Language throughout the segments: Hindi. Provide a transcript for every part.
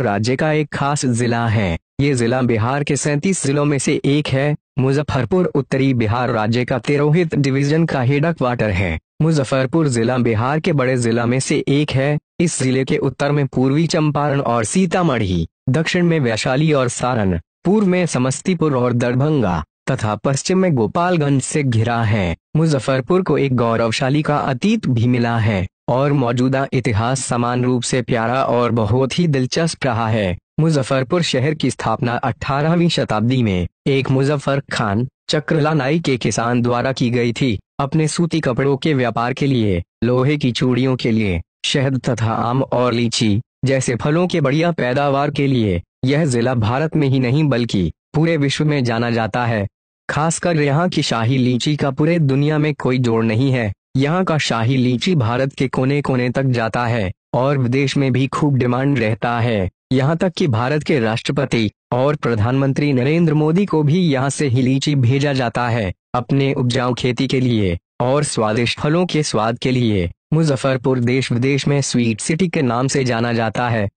राज्य का एक खास जिला है ये जिला बिहार के सैतीस जिलों में से एक है मुजफ्फरपुर उत्तरी बिहार राज्य का तिरोहित डिवीजन का हेड क्वार्टर है मुजफ्फरपुर जिला बिहार के बड़े जिला में से एक है इस जिले के उत्तर में पूर्वी चंपारण और सीतामढ़ी दक्षिण में वैशाली और सारण पूर्व में समस्तीपुर और दरभंगा तथा पश्चिम में गोपालगंज से घिरा है मुजफ्फरपुर को एक गौरवशाली का अतीत भी मिला है और मौजूदा इतिहास समान रूप से प्यारा और बहुत ही दिलचस्प रहा है मुजफ्फरपुर शहर की स्थापना 18वीं शताब्दी में एक मुजफ्फर खान चक्रला नाई के किसान द्वारा की गई थी अपने सूती कपड़ों के व्यापार के लिए लोहे की चूड़ियों के लिए शहद तथा आम और लीची जैसे फलों के बढ़िया पैदावार के लिए यह जिला भारत में ही नहीं बल्कि पूरे विश्व में जाना जाता है खासकर यहाँ की शाही लीची का पूरे दुनिया में कोई जोड़ नहीं है यहाँ का शाही लीची भारत के कोने कोने तक जाता है और विदेश में भी खूब डिमांड रहता है यहाँ तक कि भारत के राष्ट्रपति और प्रधानमंत्री नरेंद्र मोदी को भी यहाँ से ही लीची भेजा जाता है अपने उपजाऊ खेती के लिए और स्वादिष्ट फलों के स्वाद के लिए मुजफ्फरपुर देश विदेश में स्वीट सिटी के नाम से जाना जाता है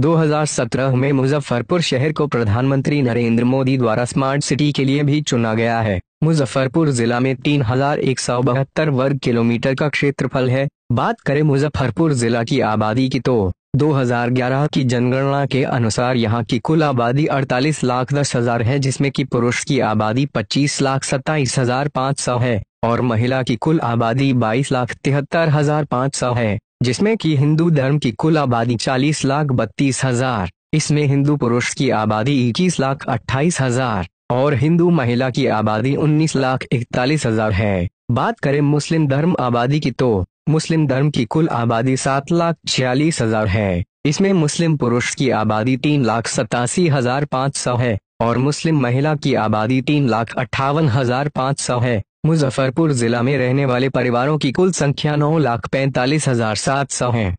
2017 में मुजफ्फरपुर शहर को प्रधानमंत्री नरेंद्र मोदी द्वारा स्मार्ट सिटी के लिए भी चुना गया है मुजफ्फरपुर जिला में तीन हजार एक सौ बहत्तर वर्ग किलोमीटर का क्षेत्रफल है बात करें मुजफ्फरपुर जिला की आबादी की तो 2011 की जनगणना के अनुसार यहां की कुल आबादी 48 लाख दस हजार है जिसमें की पुरुष की आबादी 25 लाख सत्ताईस हजार पाँच सौ है और महिला की कुल आबादी 22 लाख तिहत्तर हजार पाँच सौ है जिसमें की हिंदू धर्म की कुल आबादी 40 लाख बत्तीस हजार इसमें हिंदू पुरुष की आबादी इक्कीस लाख अट्ठाईस हजार और हिंदू महिला की आबादी उन्नीस लाख इकतालीस हजार है बात करें मुस्लिम धर्म आबादी की तो मुस्लिम धर्म की कुल आबादी सात लाख छियालीस हजार है इसमें मुस्लिम पुरुष की आबादी तीन लाख सतासी हजार पाँच सौ है और मुस्लिम महिला की आबादी तीन लाख अट्ठावन हजार पाँच सौ है मुजफ्फरपुर जिला में रहने वाले परिवारों की कुल संख्या नौ लाख पैंतालीस हजार सात सौ है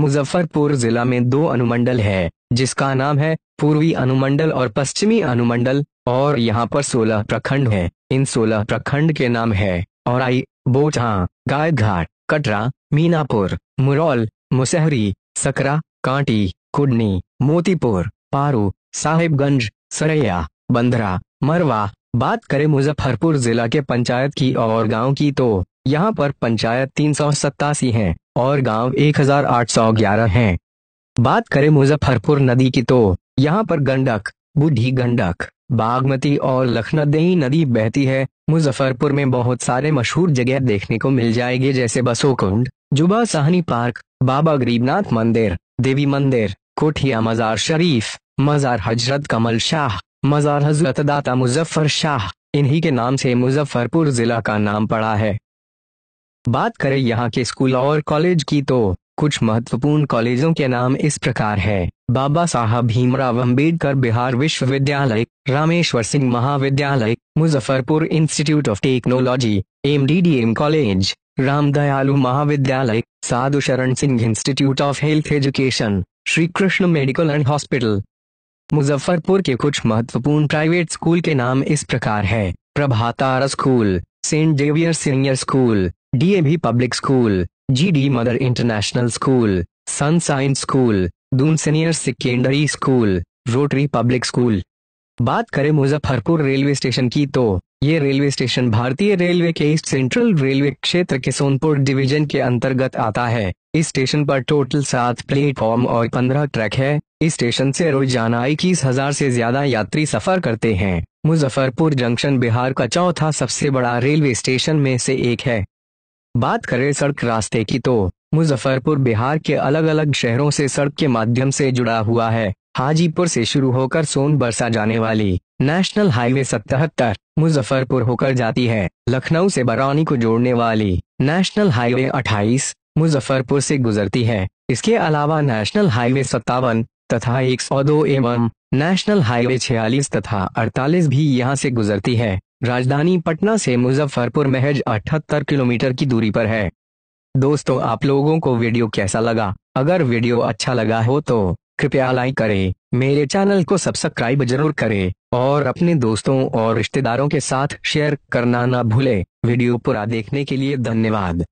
मुजफ्फरपुर जिला में दो अनुमंडल है जिसका नाम है पूर्वी अनुमंडल और पश्चिमी अनुमंडल और यहाँ पर सोलह प्रखंड है इन सोलह प्रखंड के नाम है और आई बोझा गाय घाट कटरा मीनापुर मुरौल मुसहरी सकरा कांटी कुडनी मोतीपुर पारू साहिबगंज सरैया बंदरा मरवा बात करें मुजफ्फरपुर जिला के पंचायत की और गांव की तो यहाँ पर पंचायत तीन सौ सत्तासी है और गांव 1811 हैं। बात करें मुजफ्फरपुर नदी की तो यहाँ पर गंडक बूढ़ी गंडक बागमती और लखनदेही नदी बहती है मुजफ्फरपुर में बहुत सारे मशहूर जगह देखने को मिल जाएंगे जैसे बसो कुंड जुबा साहनी पार्क बाबा गरीबनाथ मंदिर देवी मंदिर कोठिया मजार शरीफ मजार हजरत कमल शाह मजार हजरत दाता मुजफ्फर शाह इन्हीं के नाम से मुजफ्फरपुर जिला का नाम पड़ा है बात करें यहाँ के स्कूल और कॉलेज की तो कुछ महत्वपूर्ण कॉलेजों के नाम इस प्रकार है बाबा साहब भीमराव अम्बेडकर बिहार विश्वविद्यालय रामेश्वर सिंह महाविद्यालय Muzaffarpur institute of technology M D D M college Ramdayalu महाविद्यालय Sadhu Sharan Singh institute of health education Shri Krishna medical and hospital Muzaffarpur के कुछ महत्वपूर्ण प्राइवेट स्कूल के नाम इस प्रकार है प्रभातार school Saint Xavier senior school DAV public school GD Mother International school Sun science school Doon senior secondary school rotary public school बात करें मुजफ्फरपुर रेलवे स्टेशन की तो ये रेलवे स्टेशन भारतीय रेलवे के ईस्ट सेंट्रल रेलवे क्षेत्र के सोनपुर डिवीजन के अंतर्गत आता है इस स्टेशन पर टोटल सात प्लेटफॉर्म और पंद्रह ट्रैक है इस स्टेशन से रोजाना इक्कीस हजार से ज्यादा यात्री सफर करते हैं मुजफ्फरपुर जंक्शन बिहार का चौथा सबसे बड़ा रेलवे स्टेशन में से एक है बात करें सड़क रास्ते की तो मुजफ्फरपुर बिहार के अलग अलग शहरों से सड़क के माध्यम से जुड़ा हुआ है हाजीपुर से शुरू होकर सोन बरसा जाने वाली नेशनल हाईवे सतहत्तर मुजफ्फरपुर होकर जाती है लखनऊ से बरौनी को जोड़ने वाली नेशनल हाईवे 28 मुजफ्फरपुर से गुजरती है इसके अलावा नेशनल हाईवे सत्तावन तथा दो एवं नेशनल हाईवे 46 तथा 48 भी यहां से गुजरती है राजधानी पटना से मुजफ्फरपुर महज अठहत्तर किलोमीटर की दूरी पर है दोस्तों आप लोगों को वीडियो कैसा लगा अगर वीडियो अच्छा लगा हो तो कृपया लाइक करें मेरे चैनल को सब्सक्राइब जरूर करें और अपने दोस्तों और रिश्तेदारों के साथ शेयर करना ना भूले वीडियो पूरा देखने के लिए धन्यवाद